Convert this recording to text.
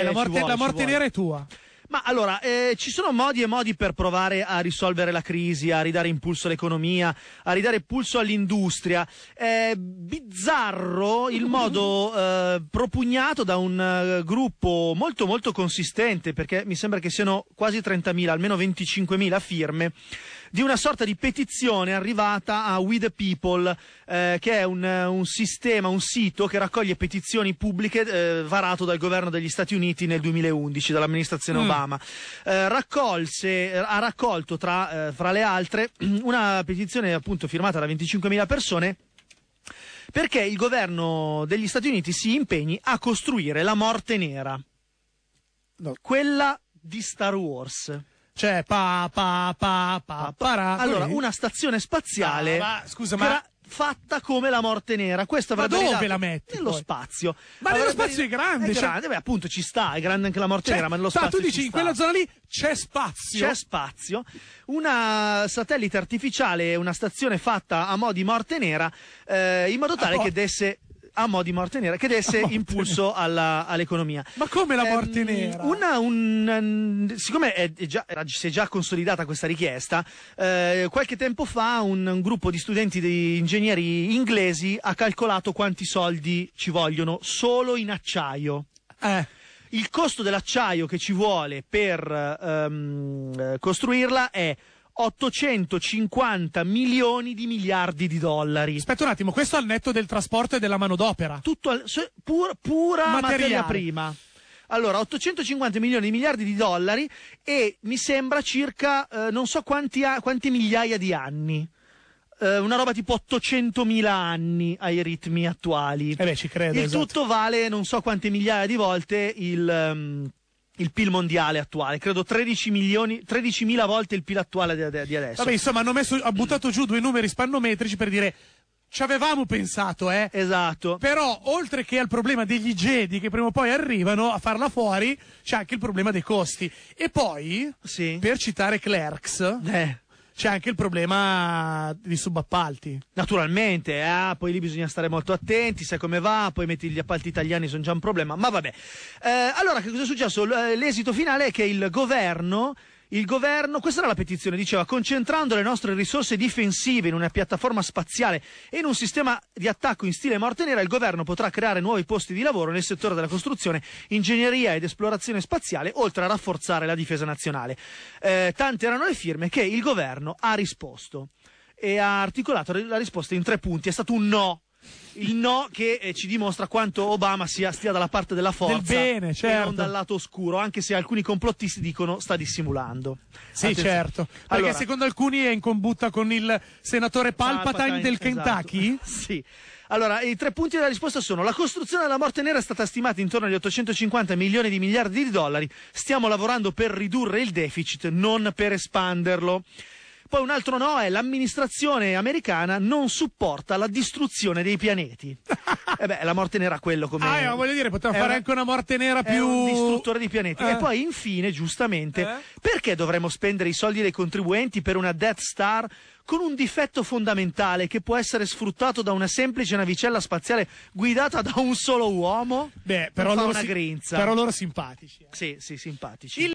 eh, la morte, vuole, la morte nera è tua. Ma allora, eh, ci sono modi e modi per provare a risolvere la crisi, a ridare impulso all'economia, a ridare impulso all'industria. È bizzarro il modo eh, propugnato da un uh, gruppo molto molto consistente, perché mi sembra che siano quasi 30.000, almeno 25.000 firme, di una sorta di petizione arrivata a We the People, eh, che è un, eh, un, sistema, un sito che raccoglie petizioni pubbliche eh, varato dal governo degli Stati Uniti nel 2011, dall'amministrazione mm. Obama. Eh, raccolse, ha raccolto tra, eh, fra le altre una petizione appunto firmata da 25.000 persone perché il governo degli Stati Uniti si impegni a costruire la morte nera. No. Quella di Star Wars. Cioè, pa, pa, pa, pa, para. Allora, una stazione spaziale. Ma, ah, scusa, ma Era fatta come la morte nera. Questo avrebbe ma dove la metti? Nello poi? spazio. Ma avrebbe... nello spazio è grande. È cioè... grande, beh, appunto ci sta, è grande anche la morte cioè, nera, ma nello spazio. Ma tu dici in sta. quella zona lì c'è spazio. C'è spazio. Una satellite artificiale, una stazione fatta a mo' di morte nera, eh, in modo tale ah, che desse a mo' di morte nera che desse impulso alla, all'economia. Ma come la ehm, morte ehm, nera? Una, un, siccome è già, si è già consolidata questa richiesta, eh, qualche tempo fa un, un, gruppo di studenti di ingegneri inglesi ha calcolato quanti soldi ci vogliono solo in acciaio. Eh il costo dell'acciaio che ci vuole per ehm, costruirla è 850 milioni di miliardi di dollari. Aspetta un attimo, questo al netto del trasporto e della manodopera. Tutto al, pur, pura materia prima. Allora, 850 milioni di miliardi di dollari e mi sembra circa eh, non so quanti, quanti, migliaia di anni. Eh, una roba tipo 800.000 anni ai ritmi attuali. Eh beh, ci credo. Il esatto. tutto vale non so quante migliaia di volte il. Um, il PIL mondiale attuale, credo 13 milioni, 13 mila volte il PIL attuale di, di adesso. Vabbè, insomma, hanno messo, ha buttato giù due numeri spannometrici per dire ci avevamo pensato, eh. Esatto. Però, oltre che al problema degli Jedi che prima o poi arrivano a farla fuori, c'è anche il problema dei costi. E poi, sì. per citare Clerks, eh c'è anche il problema di subappalti. Naturalmente, eh? Ah, poi lì bisogna stare molto attenti, sai come va, poi metti gli appalti italiani sono già un problema, ma vabbè. Eh, allora, che cosa è successo? L'esito finale è che il governo il governo, questa era la petizione, diceva concentrando le nostre risorse difensive in una piattaforma spaziale e in un sistema di attacco in stile morte nera, il governo potrà creare nuovi posti di lavoro nel settore della costruzione, ingegneria ed esplorazione spaziale, oltre a rafforzare la difesa nazionale. Eh, tante erano le firme che il governo ha risposto e ha articolato la risposta in tre punti. È stato un no il no che eh, ci dimostra quanto Obama sia, stia dalla parte della forza Del bene, certo. e non certo. dal lato oscuro, anche se alcuni complottisti dicono sta dissimulando. Sì, Attenzione. certo. Perché allora, secondo alcuni è in combutta con il senatore Palpatine, Palpatine del esatto. Kentucky? Esatto. sì. Allora, i tre punti della risposta sono la costruzione della morte nera è stata stimata intorno agli 850 milioni di miliardi di dollari, stiamo lavorando per ridurre il deficit, non per espanderlo. Poi un altro no è l'amministrazione americana non supporta la distruzione dei pianeti. e eh beh, la morte nera quello come... Ah, io, eh, voglio dire, poteva fare anche una morte nera più... un distruttore di pianeti. Eh. E poi infine, giustamente, eh. perché dovremmo spendere i soldi dei contribuenti per una Death Star con un difetto fondamentale che può essere sfruttato da una semplice navicella spaziale guidata da un solo uomo? Beh, però, per loro, si... però loro simpatici. Eh. Sì, sì, simpatici. Il